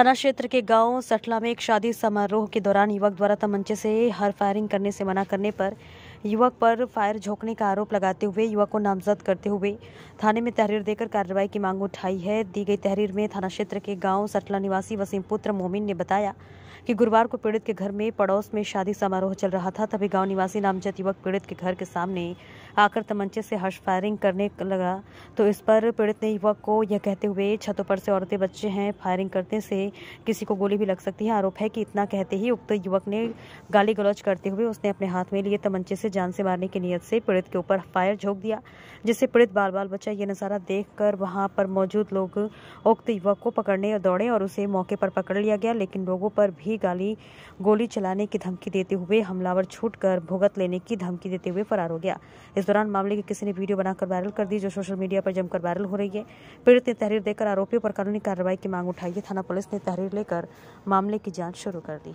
थाना क्षेत्र के गांव सटला में एक शादी समारोह के दौरान युवक द्वारा तमंचे से हर फायरिंग करने से मना करने पर युवक पर फायर झोंकने का आरोप लगाते हुए युवक को नामजद करते हुए थाने में तहरीर देकर कार्रवाई की मांग उठाई है दी गई तहरीर में थाना क्षेत्र के गांव सटला निवासी वसीम पुत्र मोमिन ने बताया कि गुरुवार को पीड़ित के घर में पड़ोस में शादी समारोह चल रहा था तभी गांव निवासी नामजद युवक पीड़ित के घर के सामने आकर तमंचे से हर्ष फायरिंग करने लगा तो इस पर पीड़ित ने युवक को यह कहते हुए छतों पर से औरतें बच्चे हैं फायरिंग करने से किसी को गोली भी लग सकती है आरोप है कि इतना कहते ही उक्त युवक ने गाली गलौज करते हुए उसने अपने हाथ में लिए तमंचे से से जान से मारने की नीयत से पीड़ित के ऊपर फायर झोंक दिया जिससे पीड़ित बाल बाल बचा ये नज़ारा देखकर वहां पर मौजूद लोग उक्त युवक को पकड़ने और दौड़े और उसे मौके पर पकड़ लिया गया लेकिन लोगों पर भी गाली गोली चलाने की धमकी देते हुए हमलावर छूट कर भुगत लेने की धमकी देते हुए फरार हो गया इस दौरान मामले की किसी ने वीडियो बनाकर वायरल कर दी जो सोशल मीडिया पर जमकर वायरल हो रही है पीड़ित ने तहरीर देकर आरोपियों पर कानूनी कार्रवाई की मांग उठाई है थाना पुलिस ने तहरीर लेकर मामले की जाँच शुरू कर दी